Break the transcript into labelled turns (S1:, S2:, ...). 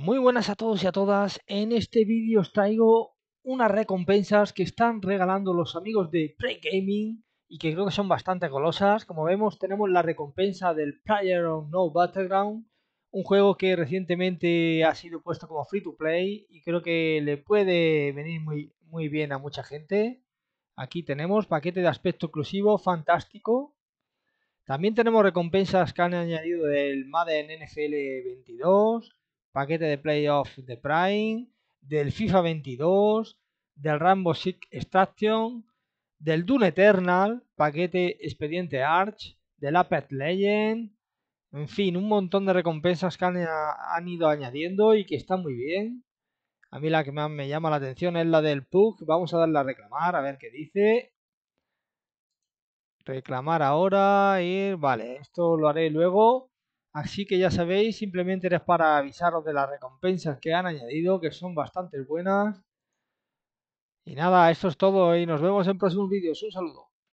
S1: Muy buenas a todos y a todas. En este vídeo os traigo unas recompensas que están regalando los amigos de Pregaming Gaming y que creo que son bastante golosas. Como vemos, tenemos la recompensa del Player of No Battleground, un juego que recientemente ha sido puesto como free to play y creo que le puede venir muy, muy bien a mucha gente. Aquí tenemos paquete de aspecto exclusivo, fantástico. También tenemos recompensas que han añadido del Madden NFL 22, paquete de playoff de Prime, del FIFA 22, del Rambo Six Extraction, del Dune Eternal, paquete Expediente Arch, del Apex Legend, en fin, un montón de recompensas que eh, han, ido añadiendo y que están muy bien. A mí la que más me llama la atención es la del pug Vamos a darle a reclamar, a ver qué dice. Reclamar ahora, ir, vale, esto lo haré luego. Así que ya sabéis, simplemente era para avisaros de las recompensas que han añadido, que son bastante buenas. Y nada, esto es todo y nos vemos en próximos vídeos. Un saludo.